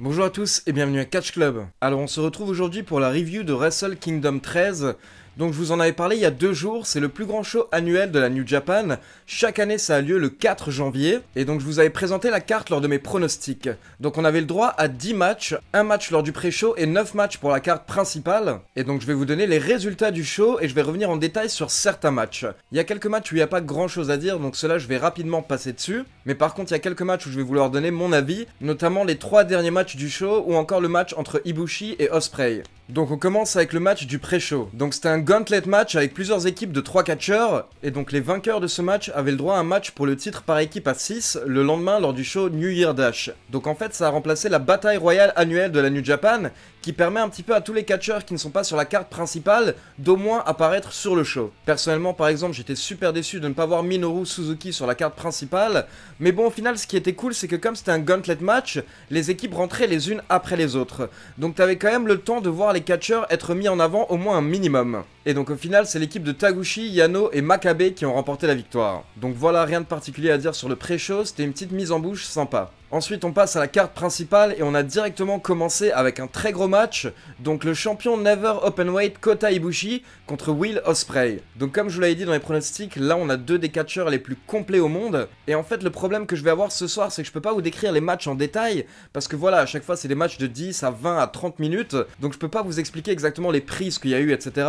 Bonjour à tous et bienvenue à Catch Club. Alors on se retrouve aujourd'hui pour la review de Wrestle Kingdom 13, donc je vous en avais parlé il y a deux jours, c'est le plus grand show annuel de la New Japan. Chaque année ça a lieu le 4 janvier, et donc je vous avais présenté la carte lors de mes pronostics. Donc on avait le droit à 10 matchs, un match lors du pré-show et 9 matchs pour la carte principale. Et donc je vais vous donner les résultats du show et je vais revenir en détail sur certains matchs. Il y a quelques matchs où il n'y a pas grand chose à dire, donc cela je vais rapidement passer dessus. Mais par contre il y a quelques matchs où je vais vouloir donner mon avis, notamment les 3 derniers matchs du show ou encore le match entre Ibushi et Osprey. Donc on commence avec le match du pré-show. Donc c'était un gauntlet match avec plusieurs équipes de 3 catcheurs, et donc les vainqueurs de ce match avaient le droit à un match pour le titre par équipe à 6 le lendemain lors du show New Year Dash. Donc en fait ça a remplacé la bataille royale annuelle de la New Japan, permet un petit peu à tous les catcheurs qui ne sont pas sur la carte principale d'au moins apparaître sur le show. Personnellement, par exemple, j'étais super déçu de ne pas voir Minoru Suzuki sur la carte principale, mais bon, au final, ce qui était cool, c'est que comme c'était un gauntlet match, les équipes rentraient les unes après les autres. Donc t'avais quand même le temps de voir les catcheurs être mis en avant au moins un minimum. Et donc au final, c'est l'équipe de Taguchi, Yano et Makabe qui ont remporté la victoire. Donc voilà, rien de particulier à dire sur le pré-show, c'était une petite mise en bouche sympa. Ensuite on passe à la carte principale et on a directement commencé avec un très gros match, donc le champion Never Openweight Kota Ibushi contre Will Osprey. Donc comme je vous l'avais dit dans les pronostics, là on a deux des catcheurs les plus complets au monde, et en fait le problème que je vais avoir ce soir c'est que je peux pas vous décrire les matchs en détail, parce que voilà à chaque fois c'est des matchs de 10 à 20 à 30 minutes, donc je peux pas vous expliquer exactement les prises qu'il y a eu etc.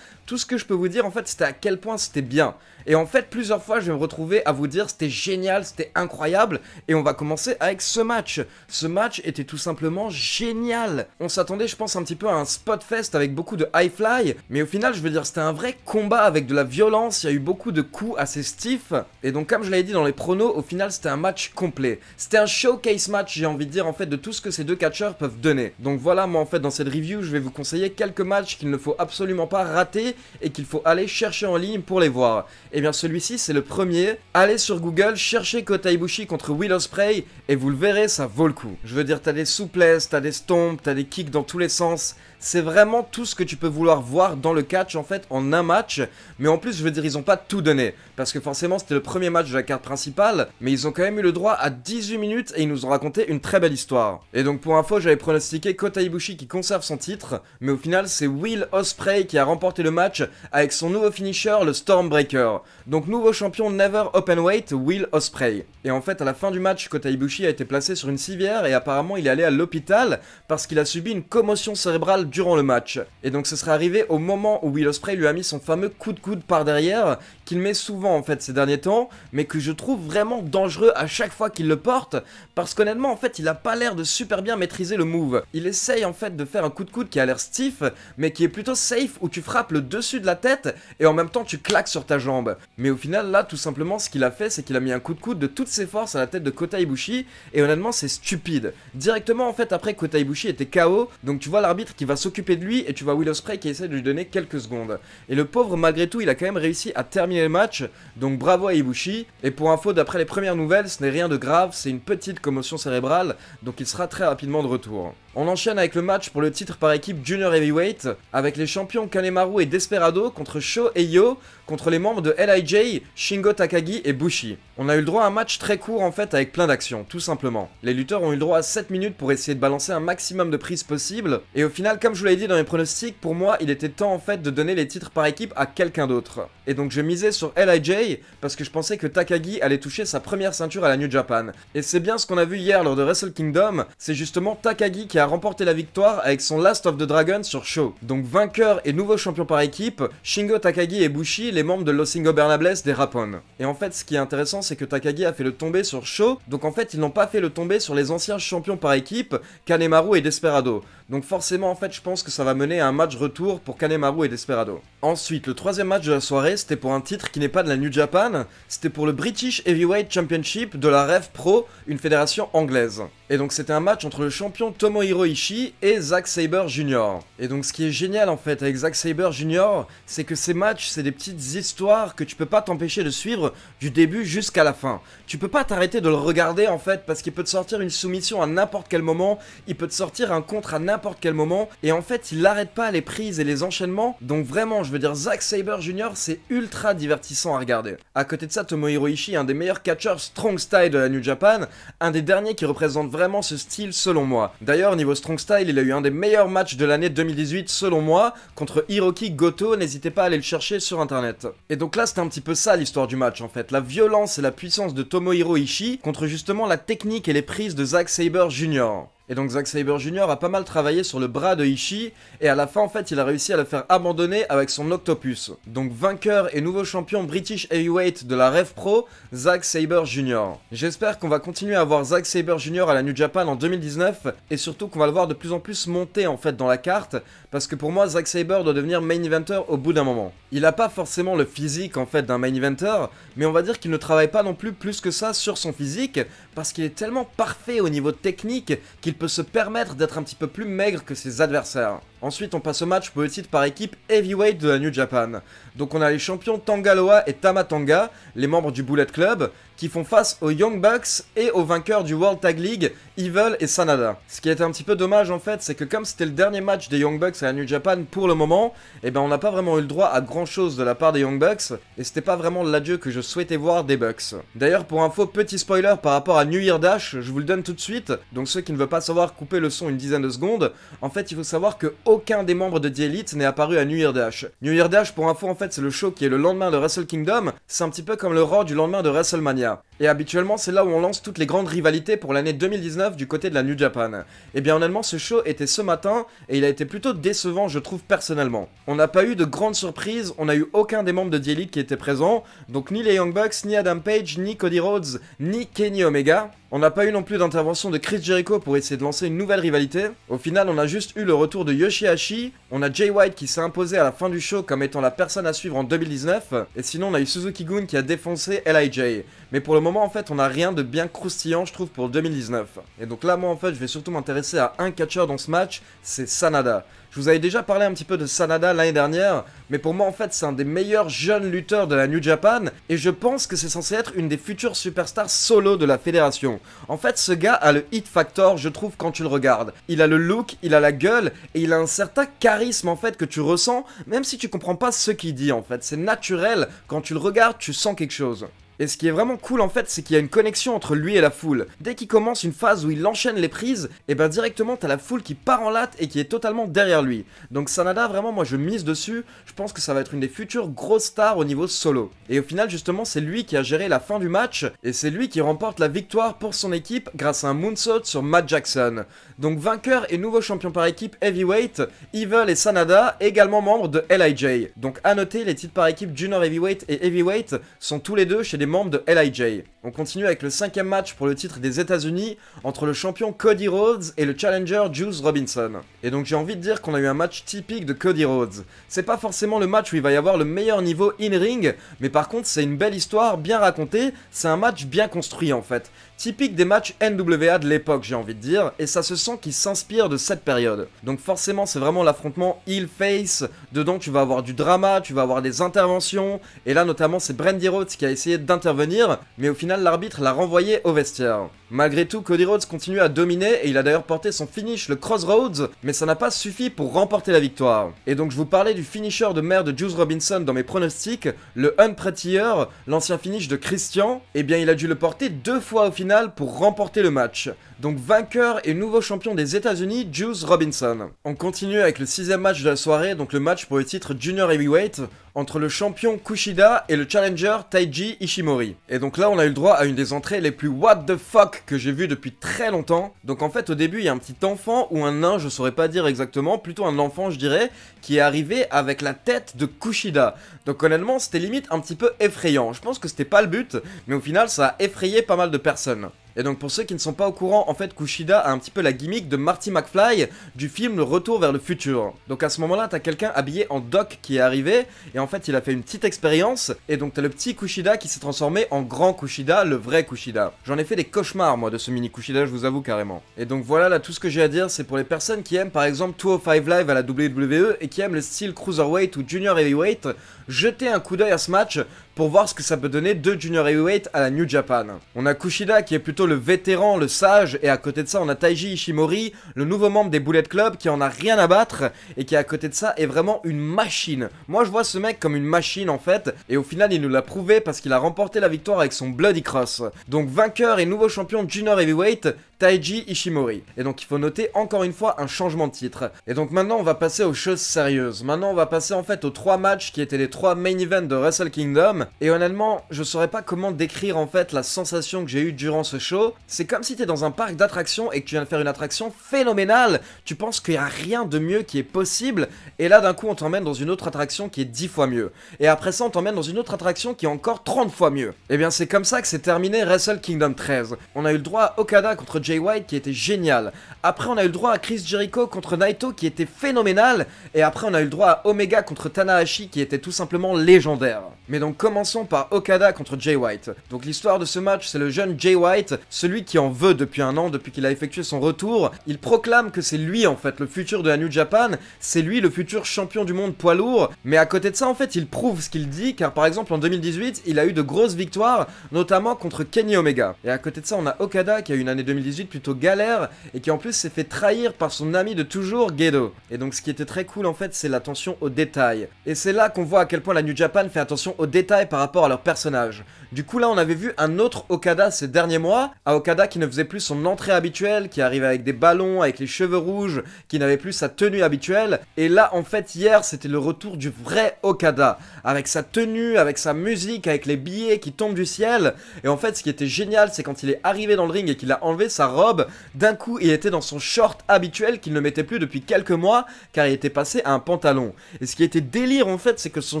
Tout ce que je peux vous dire en fait c'était à quel point c'était bien. Et en fait plusieurs fois je vais me retrouver à vous dire c'était génial, c'était incroyable, et on va commencer avec ce match. Ce match était tout simplement génial. On s'attendait, je pense, un petit peu à un spot fest avec beaucoup de high fly, mais au final, je veux dire, c'était un vrai combat avec de la violence. Il y a eu beaucoup de coups assez stiff. Et donc, comme je l'avais dit dans les pronos, au final, c'était un match complet. C'était un showcase match, j'ai envie de dire, en fait, de tout ce que ces deux catcheurs peuvent donner. Donc voilà, moi, en fait, dans cette review, je vais vous conseiller quelques matchs qu'il ne faut absolument pas rater et qu'il faut aller chercher en ligne pour les voir. Et eh bien, celui-ci, c'est le premier. Allez sur Google, cherchez Kota Ibushi contre Will Ospreay et vous le vous verrez, ça vaut le coup. Je veux dire, t'as des souplesses, t'as des stompes, t'as des kicks dans tous les sens. C'est vraiment tout ce que tu peux vouloir voir dans le catch en fait en un match. Mais en plus, je veux dire, ils ont pas tout donné. Parce que forcément, c'était le premier match de la carte principale. Mais ils ont quand même eu le droit à 18 minutes et ils nous ont raconté une très belle histoire. Et donc pour info, j'avais pronostiqué Kota Ibushi qui conserve son titre. Mais au final, c'est Will Osprey qui a remporté le match avec son nouveau finisher, le Stormbreaker. Donc nouveau champion Never Open Weight, Will Osprey. Et en fait, à la fin du match, Kota Ibushi a été placé sur une civière et apparemment il est allé à l'hôpital parce qu'il a subi une commotion cérébrale durant le match. Et donc ce serait arrivé au moment où Will Ospreay lui a mis son fameux coup de coude par derrière qu'il met souvent en fait ces derniers temps, mais que je trouve vraiment dangereux à chaque fois qu'il le porte, parce qu'honnêtement en fait il a pas l'air de super bien maîtriser le move. Il essaye en fait de faire un coup de coude qui a l'air stiff, mais qui est plutôt safe où tu frappes le dessus de la tête et en même temps tu claques sur ta jambe. Mais au final là tout simplement ce qu'il a fait c'est qu'il a mis un coup de coude de toutes ses forces à la tête de Kota Ibushi, et honnêtement c'est stupide. Directement en fait après Kota Ibushi était KO, donc tu vois l'arbitre qui va s'occuper de lui et tu vois Willow Spray qui essaie de lui donner quelques secondes. Et le pauvre malgré tout il a quand même réussi à terminer premier match, donc bravo à Ibushi. Et pour info, d'après les premières nouvelles, ce n'est rien de grave, c'est une petite commotion cérébrale, donc il sera très rapidement de retour. On enchaîne avec le match pour le titre par équipe Junior Heavyweight, avec les champions Kanemaru et Desperado contre Sho et Yo, contre les membres de LIJ, Shingo Takagi et Bushi. On a eu le droit à un match très court en fait avec plein d'actions, tout simplement. Les lutteurs ont eu le droit à 7 minutes pour essayer de balancer un maximum de prises possible, et au final, comme je vous l'ai dit dans mes pronostics, pour moi, il était temps en fait de donner les titres par équipe à quelqu'un d'autre. Et donc je misais sur LIJ, parce que je pensais que Takagi allait toucher sa première ceinture à la New Japan. Et c'est bien ce qu'on a vu hier lors de Wrestle Kingdom, c'est justement Takagi qui a remporté la victoire avec son Last of the Dragon sur Show. Donc vainqueur et nouveau champion par équipe, Shingo Takagi et Bushi, les membres de Los Ingobernables des Rapon. Et en fait, ce qui est intéressant, c'est que Takagi a fait le tomber sur Show, donc en fait, ils n'ont pas fait le tomber sur les anciens champions par équipe, Kanemaru et Desperado. Donc forcément, en fait, je pense que ça va mener à un match retour pour Kanemaru et Desperado. Ensuite, le troisième match de la soirée, c'était pour un titre qui n'est pas de la New Japan, c'était pour le British Heavyweight Championship de la REV Pro, une fédération anglaise. Et donc c'était un match entre le champion Tomohiro Hiroishi et Zack Saber Jr. Et donc ce qui est génial en fait avec Zack Saber Jr, c'est que ces matchs, c'est des petites histoires que tu peux pas t'empêcher de suivre du début jusqu'à la fin. Tu peux pas t'arrêter de le regarder en fait parce qu'il peut te sortir une soumission à n'importe quel moment, il peut te sortir un contre à n'importe quel moment et en fait, il n'arrête pas les prises et les enchaînements. Donc vraiment, je veux dire Zack Saber Jr, c'est ultra divertissant à regarder. À côté de ça, Tomohiro Ishii, un des meilleurs catchers strong style de la New Japan, un des derniers qui représente vraiment ce style selon moi. D'ailleurs, niveau strong style, il a eu un des meilleurs matchs de l'année 2018 selon moi, contre Hiroki Goto, n'hésitez pas à aller le chercher sur internet. Et donc là c'était un petit peu ça l'histoire du match en fait, la violence et la puissance de Tomohiro Ishii contre justement la technique et les prises de Zack Saber Jr. Et donc Zack Saber Jr. a pas mal travaillé sur le bras de Ishii, et à la fin en fait il a réussi à le faire abandonner avec son octopus. Donc vainqueur et nouveau champion British Heavyweight de la Rev Pro, Zack Saber Jr. J'espère qu'on va continuer à voir Zack Saber Jr. à la New Japan en 2019, et surtout qu'on va le voir de plus en plus monter en fait dans la carte, parce que pour moi, Zack Sabre doit devenir main eventer au bout d'un moment. Il n'a pas forcément le physique en fait d'un main eventer, mais on va dire qu'il ne travaille pas non plus plus que ça sur son physique, parce qu'il est tellement parfait au niveau technique qu'il peut se permettre d'être un petit peu plus maigre que ses adversaires. Ensuite, on passe au match politique par équipe Heavyweight de la New Japan. Donc on a les champions Tangaloa et Tama Tamatanga, les membres du Bullet Club, qui font face aux Young Bucks et aux vainqueurs du World Tag League, Evil et Sanada. Ce qui était un petit peu dommage en fait, c'est que comme c'était le dernier match des Young Bucks à la New Japan pour le moment, eh ben on n'a pas vraiment eu le droit à grand chose de la part des Young Bucks, et c'était pas vraiment l'adieu que je souhaitais voir des Bucks. D'ailleurs pour info, petit spoiler par rapport à New Year Dash, je vous le donne tout de suite, donc ceux qui ne veulent pas savoir couper le son une dizaine de secondes, en fait il faut savoir que aucun des membres de The Elite n'est apparu à New Year Dash. New Year Dash pour info en fait c'est le show qui est le lendemain de Wrestle Kingdom, c'est un petit peu comme le Raw du lendemain de WrestleMania. Et habituellement, c'est là où on lance toutes les grandes rivalités pour l'année 2019 du côté de la New Japan. Et eh bien honnêtement, ce show était ce matin, et il a été plutôt décevant, je trouve, personnellement. On n'a pas eu de grandes surprises, on n'a eu aucun des membres de The Elite qui était présent, donc ni les Young Bucks, ni Adam Page, ni Cody Rhodes, ni Kenny Omega. On n'a pas eu non plus d'intervention de Chris Jericho pour essayer de lancer une nouvelle rivalité. Au final, on a juste eu le retour de Yoshihashi, on a Jay White qui s'est imposé à la fin du show comme étant la personne à suivre en 2019, et sinon on a eu Suzuki Gun qui a défoncé LIJ. Mais pour le moment, en fait, on n'a rien de bien croustillant, je trouve, pour 2019. Et donc là, moi, en fait, je vais surtout m'intéresser à un catcheur dans ce match, c'est Sanada. Je vous avais déjà parlé un petit peu de Sanada l'année dernière, mais pour moi en fait c'est un des meilleurs jeunes lutteurs de la New Japan, et je pense que c'est censé être une des futures superstars solo de la fédération. En fait ce gars a le hit factor je trouve quand tu le regardes. Il a le look, il a la gueule, et il a un certain charisme en fait que tu ressens, même si tu comprends pas ce qu'il dit en fait. C'est naturel, quand tu le regardes tu sens quelque chose. Et ce qui est vraiment cool en fait, c'est qu'il y a une connexion entre lui et la foule. Dès qu'il commence une phase où il enchaîne les prises, et eh ben directement t'as la foule qui part en latte et qui est totalement derrière lui. Donc Sanada, vraiment moi je mise dessus, je pense que ça va être une des futures grosses stars au niveau solo. Et au final justement c'est lui qui a géré la fin du match, et c'est lui qui remporte la victoire pour son équipe grâce à un moonsault sur Matt Jackson. Donc vainqueur et nouveau champion par équipe heavyweight, Evil et Sanada, également membres de LIJ. Donc à noter, les titres par équipe junior heavyweight et heavyweight sont tous les deux chez des membres de LIJ. On continue avec le cinquième match pour le titre des États-Unis entre le champion Cody Rhodes et le challenger Juice Robinson. Et donc j'ai envie de dire qu'on a eu un match typique de Cody Rhodes. C'est pas forcément le match où il va y avoir le meilleur niveau in-ring, mais par contre c'est une belle histoire bien racontée, c'est un match bien construit en fait. Typique des matchs NWA de l'époque, j'ai envie de dire, et ça se sent qu'ils s'inspire de cette période. Donc forcément, c'est vraiment l'affrontement heel-face. Dedans, tu vas avoir du drama, tu vas avoir des interventions. Et là, notamment, c'est Brandy Rhodes qui a essayé d'intervenir, mais au final, l'arbitre l'a renvoyé au vestiaire. Malgré tout, Cody Rhodes continue à dominer et il a d'ailleurs porté son finish, le Crossroads, mais ça n'a pas suffi pour remporter la victoire. Et donc je vous parlais du finisher de mère de Juice Robinson dans mes pronostics, le Unprettier, l'ancien finish de Christian, et eh bien il a dû le porter deux fois au final pour remporter le match. Donc vainqueur et nouveau champion des états unis Juice Robinson. On continue avec le sixième match de la soirée, donc le match pour le titre Junior Heavyweight, entre le champion Kushida et le challenger Taiji Ishimori. Et donc là, on a eu le droit à une des entrées les plus what the fuck que j'ai vu depuis très longtemps. Donc en fait, au début, il y a un petit enfant ou un nain, je saurais pas dire exactement, plutôt un enfant, je dirais, qui est arrivé avec la tête de Kushida. Donc honnêtement, c'était limite un petit peu effrayant. Je pense que c'était pas le but, mais au final, ça a effrayé pas mal de personnes. Et donc pour ceux qui ne sont pas au courant, en fait Kushida a un petit peu la gimmick de Marty McFly du film Le Retour vers le futur. Donc à ce moment-là, t'as quelqu'un habillé en Doc qui est arrivé, et en fait il a fait une petite expérience, et donc t'as le petit Kushida qui s'est transformé en grand Kushida, le vrai Kushida. J'en ai fait des cauchemars moi de ce mini Kushida, je vous avoue carrément. Et donc voilà là tout ce que j'ai à dire, c'est pour les personnes qui aiment par exemple 205 Live à la WWE et qui aiment le style Cruiserweight ou Junior Heavyweight, jetez un coup d'œil à ce match, pour voir ce que ça peut donner de Junior Heavyweight à la New Japan. On a Kushida qui est plutôt le vétéran, le sage, et à côté de ça on a Taiji Ishimori, le nouveau membre des Bullet Club qui en a rien à battre, et qui à côté de ça est vraiment une machine. Moi je vois ce mec comme une machine en fait, et au final il nous l'a prouvé parce qu'il a remporté la victoire avec son Bloody Cross. Donc vainqueur et nouveau champion Junior Heavyweight, Taiji Ishimori. Et donc il faut noter encore une fois un changement de titre. Et donc maintenant on va passer aux choses sérieuses. Maintenant on va passer en fait aux trois matchs qui étaient les trois main events de Wrestle Kingdom. Et honnêtement, je saurais pas comment décrire en fait la sensation que j'ai eue durant ce show. C'est comme si t'es dans un parc d'attractions et que tu viens de faire une attraction phénoménale. Tu penses qu'il y a rien de mieux qui est possible. Et là, d'un coup, on t'emmène dans une autre attraction qui est 10 fois mieux. Et après ça, on t'emmène dans une autre attraction qui est encore 30 fois mieux. Et eh bien, c'est comme ça que s'est terminé Wrestle Kingdom 13. On a eu le droit à Okada contre Jay White qui était génial. Après, on a eu le droit à Chris Jericho contre Naito qui était phénoménal. Et après, on a eu le droit à Omega contre Tanahashi qui était tout simplement légendaire. Mais donc, comment commençons par Okada contre Jay White. Donc l'histoire de ce match, c'est le jeune Jay White, celui qui en veut depuis un an, depuis qu'il a effectué son retour. Il proclame que c'est lui en fait le futur de la New Japan, c'est lui le futur champion du monde poids lourd, mais à côté de ça en fait il prouve ce qu'il dit, car par exemple en 2018 il a eu de grosses victoires, notamment contre Kenny Omega. Et à côté de ça on a Okada qui a eu une année 2018 plutôt galère, et qui en plus s'est fait trahir par son ami de toujours, Gedo. Et donc ce qui était très cool en fait c'est l'attention aux détails. Et c'est là qu'on voit à quel point la New Japan fait attention aux détails par rapport à leur personnage. Du coup là on avait vu un autre Okada ces derniers mois, un Okada qui ne faisait plus son entrée habituelle, qui arrivait avec des ballons, avec les cheveux rouges, qui n'avait plus sa tenue habituelle, et là en fait hier c'était le retour du vrai Okada, avec sa tenue, avec sa musique, avec les billets qui tombent du ciel, et en fait ce qui était génial c'est quand il est arrivé dans le ring et qu'il a enlevé sa robe, d'un coup il était dans son short habituel qu'il ne mettait plus depuis quelques mois, car il était passé à un pantalon. Et ce qui était délire en fait c'est que son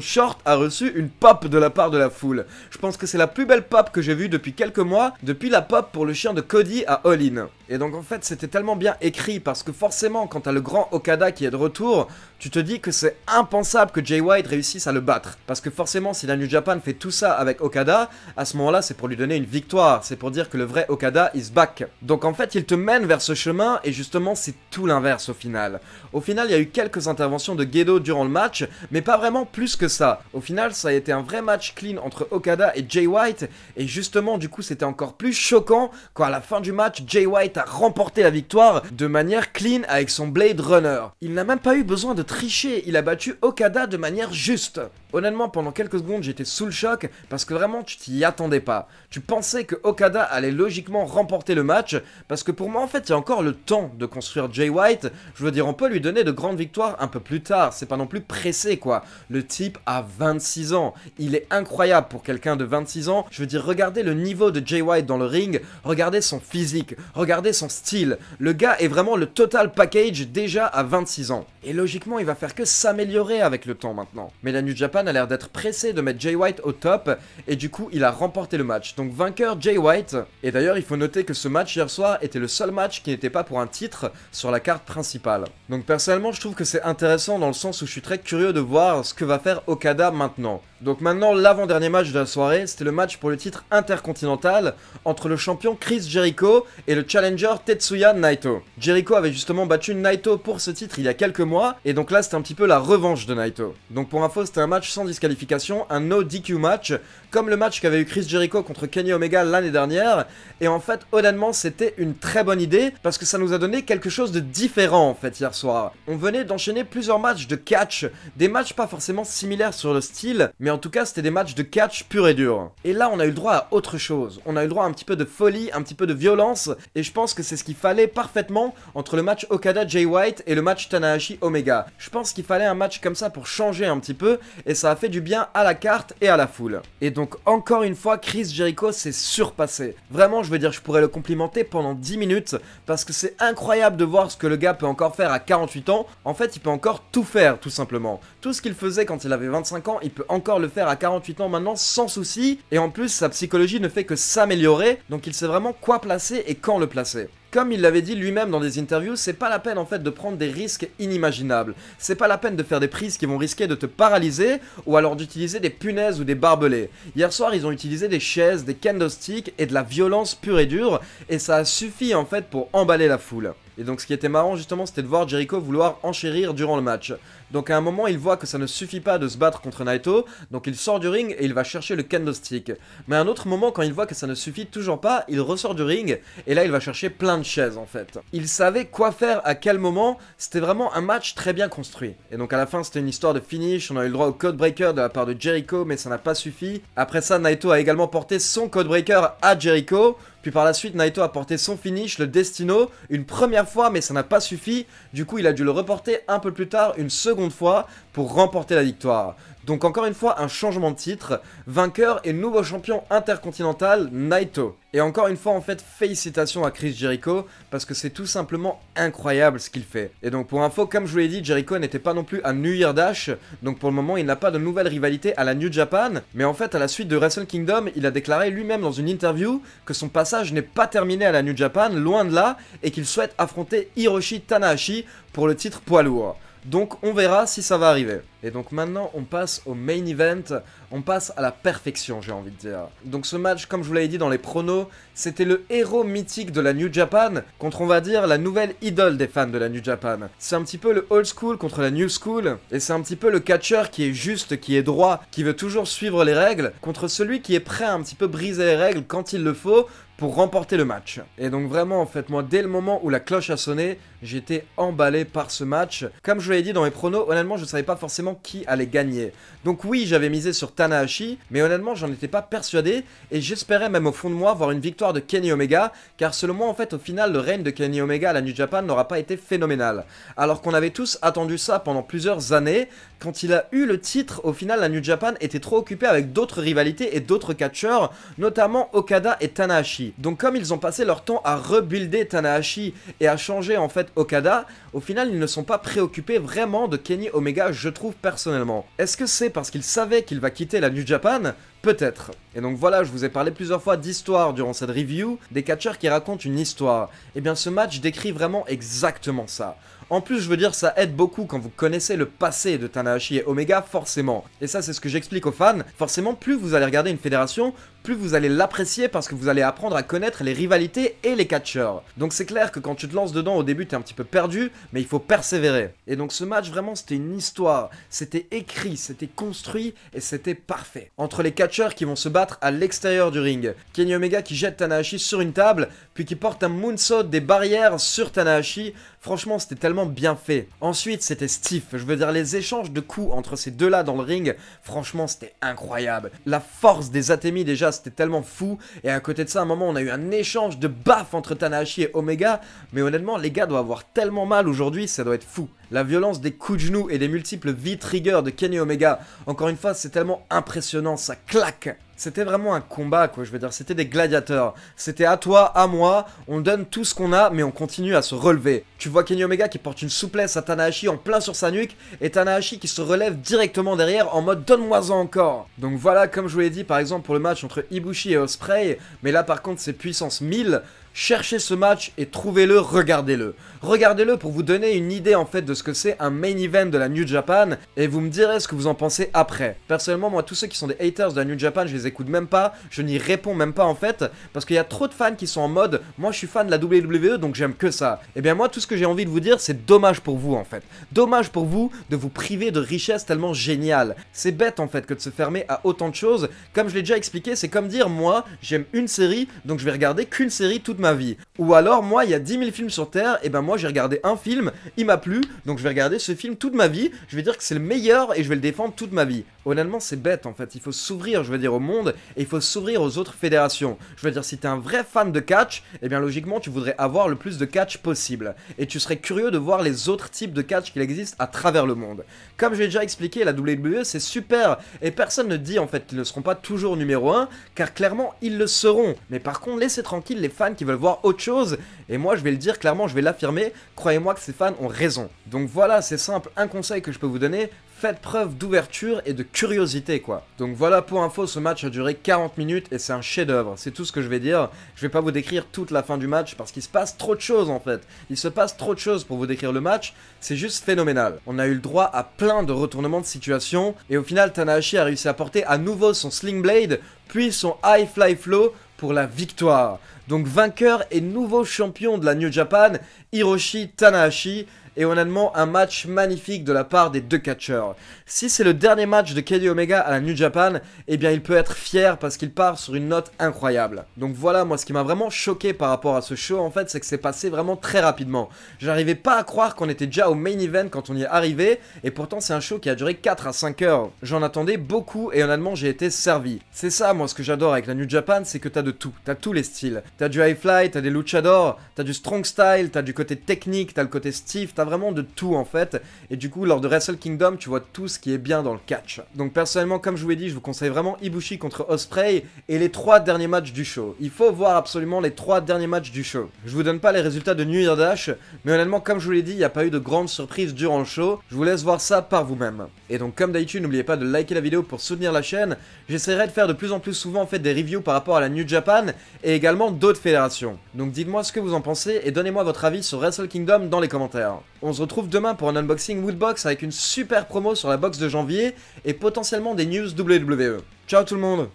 short a reçu une pop de la part de la foule. Je pense que c'est la plus belle pop que j'ai vue depuis quelques mois, depuis la pop pour le chien de Cody à All In. Et donc en fait c'était tellement bien écrit parce que forcément quand t'as le grand Okada qui est de retour, tu te dis que c'est impensable que Jay White réussisse à le battre. Parce que forcément si la New Japan fait tout ça avec Okada, à ce moment-là c'est pour lui donner une victoire, c'est pour dire que le vrai Okada is back. Donc en fait il te mène vers ce chemin et justement c'est tout l'inverse au final. Au final il y a eu quelques interventions de Gedo durant le match, mais pas vraiment plus que ça. Au final ça a été un vrai match clean entre Okada et Jay White. Et justement, du coup, c'était encore plus choquant quand à la fin du match, Jay White a remporté la victoire de manière clean avec son Blade Runner. Il n'a même pas eu besoin de tricher, il a battu Okada de manière juste. Honnêtement, pendant quelques secondes, j'étais sous le choc parce que vraiment, tu t'y attendais pas. Tu pensais que Okada allait logiquement remporter le match parce que pour moi, en fait, il y a encore le temps de construire Jay White. Je veux dire, on peut lui donner de grandes victoires un peu plus tard. C'est pas non plus pressé, quoi. Le type a 26 ans. Il est incroyable pour quelqu'un de 26 ans. Je veux dire, regardez le niveau de Jay White dans le ring, regardez son physique, regardez son style. Le gars est vraiment le total package déjà à 26 ans. Et logiquement, il va faire que s'améliorer avec le temps maintenant. Mais la New Japan a l'air d'être pressée de mettre Jay White au top, et du coup, il a remporté le match. Donc vainqueur Jay White. Et d'ailleurs, il faut noter que ce match hier soir était le seul match qui n'était pas pour un titre sur la carte principale. Donc personnellement, je trouve que c'est intéressant dans le sens où je suis très curieux de voir ce que va faire Okada maintenant. Donc maintenant, l'avant-dernier match de la soirée, c'était le match pour le titre intercontinental entre le champion Chris Jericho et le challenger Tetsuya Naito. Jericho avait justement battu Naito pour ce titre il y a quelques mois, et donc là c'était un petit peu la revanche de Naito. Donc pour info, c'était un match sans disqualification, un no DQ match, comme le match qu'avait eu Chris Jericho contre Kenny Omega l'année dernière. Et en fait, honnêtement, c'était une très bonne idée parce que ça nous a donné quelque chose de différent en fait hier soir. On venait d'enchaîner plusieurs matchs de catch, des matchs pas forcément similaires sur le style, mais en tout cas, c'était des matchs de catch pur et dur. Et là, on a eu le droit à autre chose. On a eu le droit à un petit peu de folie, un petit peu de violence, et je pense que c'est ce qu'il fallait parfaitement entre le match Okada Jay White et le match Tanahashi Omega. Je pense qu'il fallait un match comme ça pour changer un petit peu, et ça a fait du bien à la carte et à la foule. Et donc encore une fois, Chris Jericho s'est surpassé. Vraiment, je veux dire, je pourrais le complimenter pendant 10 minutes, parce que c'est incroyable de voir ce que le gars peut encore faire à 48 ans. En fait, il peut encore tout faire, tout simplement. Tout ce qu'il faisait quand il avait 25 ans, il peut encore le faire à 48 ans maintenant sans souci. Et en plus, sa psychologie ne fait que s'améliorer, donc il sait vraiment quoi placer et quand le placer comme il l'avait dit lui-même dans des interviews, c'est pas la peine en fait de prendre des risques inimaginables. C'est pas la peine de faire des prises qui vont risquer de te paralyser ou alors d'utiliser des punaises ou des barbelés. Hier soir, ils ont utilisé des chaises, des candlesticks et de la violence pure et dure et ça a suffi en fait pour emballer la foule. Et donc ce qui était marrant justement c'était de voir Jericho vouloir enchérir durant le match. Donc à un moment, il voit que ça ne suffit pas de se battre contre Naito, donc il sort du ring et il va chercher le candlestick. Mais à un autre moment, quand il voit que ça ne suffit toujours pas, il ressort du ring et là, il va chercher plein de chaises en fait. Il savait quoi faire à quel moment, c'était vraiment un match très bien construit. Et donc à la fin, c'était une histoire de finish, on a eu le droit au code breaker de la part de Jericho, mais ça n'a pas suffi. Après ça, Naito a également porté son code breaker à Jericho, puis par la suite, Naito a porté son finish, le Destino, une première fois, mais ça n'a pas suffi. Du coup, il a dû le reporter un peu plus tard, une seconde fois pour remporter la victoire. Donc encore une fois, un changement de titre, vainqueur et nouveau champion intercontinental, Naito. Et encore une fois, en fait, félicitations à Chris Jericho, parce que c'est tout simplement incroyable ce qu'il fait. Et donc pour info, comme je vous l'ai dit, Jericho n'était pas non plus à New Year Dash, donc pour le moment, il n'a pas de nouvelle rivalité à la New Japan, mais en fait, à la suite de Wrestle Kingdom, il a déclaré lui-même dans une interview que son passage n'est pas terminé à la New Japan, loin de là, et qu'il souhaite affronter Hiroshi Tanahashi pour le titre poids lourd. Donc on verra si ça va arriver. Et donc maintenant, on passe au main event, on passe à la perfection, j'ai envie de dire. Donc ce match, comme je vous l'avais dit dans les pronos, c'était le héros mythique de la New Japan contre, on va dire, la nouvelle idole des fans de la New Japan. C'est un petit peu le old school contre la new school, et c'est un petit peu le catcher qui est juste, qui est droit, qui veut toujours suivre les règles, contre celui qui est prêt à un petit peu briser les règles quand il le faut, pour remporter le match. Et donc vraiment, en fait, moi, dès le moment où la cloche a sonné, j'étais emballé par ce match. Comme je vous l'ai dit dans les pronos, honnêtement, je ne savais pas forcément qui allait gagner. Donc oui, j'avais misé sur Tanahashi, mais honnêtement, j'en étais pas persuadé, et j'espérais même au fond de moi voir une victoire de Kenny Omega, car selon moi, en fait, au final, le règne de Kenny Omega à la New Japan n'aura pas été phénoménal. Alors qu'on avait tous attendu ça pendant plusieurs années, quand il a eu le titre, au final, la New Japan était trop occupée avec d'autres rivalités et d'autres catcheurs, notamment Okada et Tanahashi. Donc comme ils ont passé leur temps à rebuilder Tanahashi et à changer en fait Okada, au final, ils ne sont pas préoccupés vraiment de Kenny Omega, je trouve, personnellement. Est-ce que c'est parce qu'il savait qu'il va quitter la New Japan Peut-être. Et donc voilà, je vous ai parlé plusieurs fois d'histoire durant cette review, des catcheurs qui racontent une histoire. Et eh bien ce match décrit vraiment exactement ça. En plus, je veux dire, ça aide beaucoup quand vous connaissez le passé de Tanahashi et Omega, forcément. Et ça, c'est ce que j'explique aux fans. Forcément, plus vous allez regarder une fédération, plus vous allez l'apprécier parce que vous allez apprendre à connaître les rivalités et les catcheurs. Donc c'est clair que quand tu te lances dedans, au début, tu es un petit peu perdu, mais il faut persévérer. Et donc ce match, vraiment, c'était une histoire. C'était écrit, c'était construit et c'était parfait. Entre les catcheurs qui vont se battre à l'extérieur du ring. Kenny Omega qui jette Tanahashi sur une table, puis qui porte un moonsault des barrières sur Tanahashi Franchement, c'était tellement bien fait. Ensuite, c'était stiff. Je veux dire, les échanges de coups entre ces deux-là dans le ring, franchement, c'était incroyable. La force des Atemi, déjà, c'était tellement fou. Et à côté de ça, à un moment, on a eu un échange de baff entre Tanahashi et Omega. Mais honnêtement, les gars doivent avoir tellement mal aujourd'hui, ça doit être fou. La violence des coups de genoux et des multiples v trigger de Kenny Omega. Encore une fois, c'est tellement impressionnant, ça claque c'était vraiment un combat, quoi. Je veux dire, c'était des gladiateurs. C'était à toi, à moi. On donne tout ce qu'on a, mais on continue à se relever. Tu vois Kenny Omega qui porte une souplesse à Tanahashi en plein sur sa nuque, et Tanahashi qui se relève directement derrière en mode donne-moi-en encore. Donc voilà, comme je vous l'ai dit, par exemple pour le match entre Ibushi et Osprey, mais là par contre c'est puissance 1000. Cherchez ce match et trouvez-le, regardez-le. Regardez-le pour vous donner une idée en fait de ce que c'est un main event de la New Japan et vous me direz ce que vous en pensez après. Personnellement, moi, tous ceux qui sont des haters de la New Japan, je les écoute même pas, je n'y réponds même pas en fait parce qu'il y a trop de fans qui sont en mode moi je suis fan de la WWE donc j'aime que ça. Et eh bien moi, tout ce que j'ai envie de vous dire, c'est dommage pour vous en fait. Dommage pour vous de vous priver de richesses tellement géniales. C'est bête en fait que de se fermer à autant de choses. Comme je l'ai déjà expliqué, c'est comme dire moi j'aime une série donc je vais regarder qu'une série toute ma vie. Ou alors moi il y a 10 000 films sur Terre et ben moi j'ai regardé un film, il m'a plu, donc je vais regarder ce film toute ma vie, je vais dire que c'est le meilleur et je vais le défendre toute ma vie. Honnêtement, c'est bête en fait, il faut s'ouvrir, je veux dire, au monde et il faut s'ouvrir aux autres fédérations. Je veux dire, si t'es un vrai fan de catch, eh bien logiquement tu voudrais avoir le plus de catch possible et tu serais curieux de voir les autres types de catch qu'il existe à travers le monde. Comme je l'ai déjà expliqué, la WWE c'est super et personne ne dit en fait qu'ils ne seront pas toujours numéro 1 car clairement ils le seront. Mais par contre, laissez tranquille les fans qui veulent voir autre chose et moi je vais le dire clairement, je vais l'affirmer mais croyez-moi que ces fans ont raison. Donc voilà, c'est simple, un conseil que je peux vous donner, faites preuve d'ouverture et de curiosité quoi. Donc voilà pour info, ce match a duré 40 minutes et c'est un chef d'œuvre, c'est tout ce que je vais dire. Je vais pas vous décrire toute la fin du match parce qu'il se passe trop de choses en fait. Il se passe trop de choses pour vous décrire le match, c'est juste phénoménal. On a eu le droit à plein de retournements de situation et au final Tanahashi a réussi à porter à nouveau son Sling Blade puis son High Fly Flow pour la victoire. Donc vainqueur et nouveau champion de la New Japan, Hiroshi Tanahashi et honnêtement un match magnifique de la part des deux catcheurs. Si c'est le dernier match de Kenny Omega à la New Japan, eh bien il peut être fier parce qu'il part sur une note incroyable. Donc voilà, moi ce qui m'a vraiment choqué par rapport à ce show en fait, c'est que c'est passé vraiment très rapidement. J'arrivais pas à croire qu'on était déjà au main event quand on y est arrivé, et pourtant c'est un show qui a duré 4 à 5 heures. J'en attendais beaucoup et honnêtement j'ai été servi. C'est ça moi ce que j'adore avec la New Japan, c'est que t'as de tout, t'as tous les styles. T'as du high fly, t'as des luchadors, t'as du strong style, t'as du côté technique, t'as le côté stiff, t'as vraiment de tout en fait. Et du coup, lors de Wrestle Kingdom, tu vois tout ce qui est bien dans le catch. Donc personnellement, comme je vous l'ai dit, je vous conseille vraiment Ibushi contre Osprey et les trois derniers matchs du show. Il faut voir absolument les trois derniers matchs du show. Je vous donne pas les résultats de New Year Dash, mais honnêtement, comme je vous l'ai dit, il n'y a pas eu de grande surprise durant le show. Je vous laisse voir ça par vous-même. Et donc comme d'habitude, n'oubliez pas de liker la vidéo pour soutenir la chaîne. J'essaierai de faire de plus en plus souvent en fait des reviews par rapport à la New Japan et également d'autres fédérations. Donc dites-moi ce que vous en pensez et donnez-moi votre avis sur Wrestle Kingdom dans les commentaires. On se retrouve demain pour un unboxing Woodbox avec une super promo sur la box de janvier et potentiellement des news WWE. Ciao tout le monde